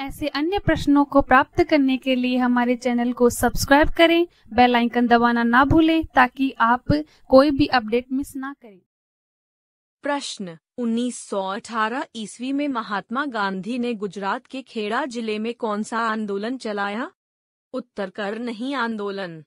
ऐसे अन्य प्रश्नों को प्राप्त करने के लिए हमारे चैनल को सब्सक्राइब करें बेल आइकन दबाना ना भूलें ताकि आप कोई भी अपडेट मिस ना करें प्रश्न 1918 ईस्वी में महात्मा गांधी ने गुजरात के खेड़ा जिले में कौन सा आंदोलन चलाया उत्तर कर नहीं आंदोलन